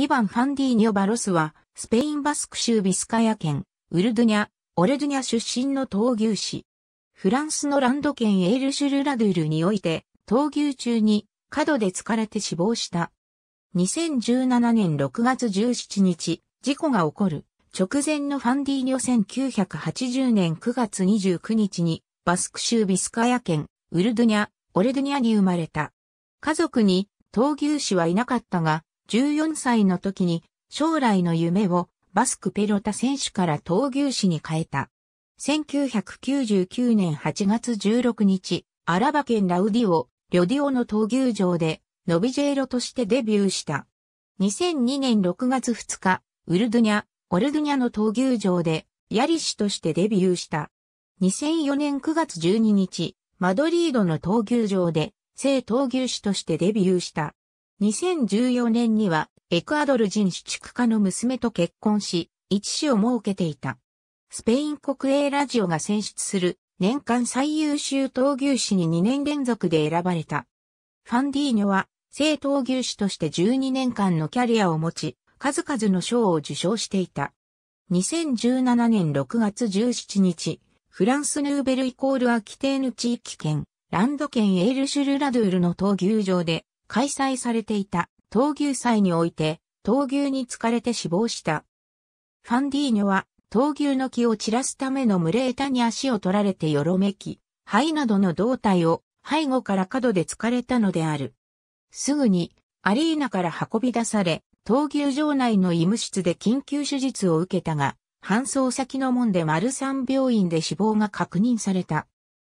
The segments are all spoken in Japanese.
イヴァン・ファンディーニョ・バロスは、スペインバスク州ビスカヤ県、ウルドゥニャ、オレドゥニャ出身の闘牛士。フランスのランド県エールシュルラドゥールにおいて、闘牛中に過度で疲れて死亡した。2017年6月17日、事故が起こる。直前のファンディーニョ1980年9月29日に、バスク州ビスカヤ県、ウルドゥニャ、オレドゥニャに生まれた。家族に、闘牛士はいなかったが、14歳の時に将来の夢をバスクペロタ選手から闘牛士に変えた。1999年8月16日、アラバ県ラウディオ、リョディオの闘牛場で、ノビジェイロとしてデビューした。2002年6月2日、ウルドゥニャ、オルドゥニャの闘牛場で、ヤリシとしてデビューした。2004年9月12日、マドリードの闘牛場で、正闘牛士としてデビューした。2014年にはエクアドル人種畜化の娘と結婚し、一子を設けていた。スペイン国営ラジオが選出する年間最優秀闘牛士に2年連続で選ばれた。ファンディーニョは、正闘牛士として12年間のキャリアを持ち、数々の賞を受賞していた。2017年6月17日、フランスヌーベルイコールアキテーヌ地域圏、ランド県エールシュルラドゥールの闘牛場で、開催されていた闘牛祭において闘牛に疲れて死亡した。ファンディーニョは闘牛の木を散らすための群れ枝に足を取られてよろめき、肺などの胴体を背後から角で疲れたのである。すぐにアリーナから運び出され、闘牛場内の医務室で緊急手術を受けたが、搬送先の門で丸三病院で死亡が確認された。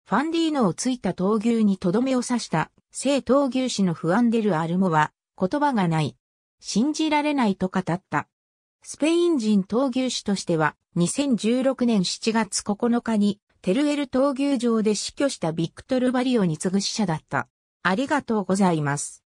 ファンディーノをついた闘牛にとどめを刺した聖闘牛士の不安でるアルモは、言葉がない。信じられないと語った。スペイン人闘牛士としては、2016年7月9日に、テルエル闘牛場で死去したビクトル・バリオに次ぐ死者だった。ありがとうございます。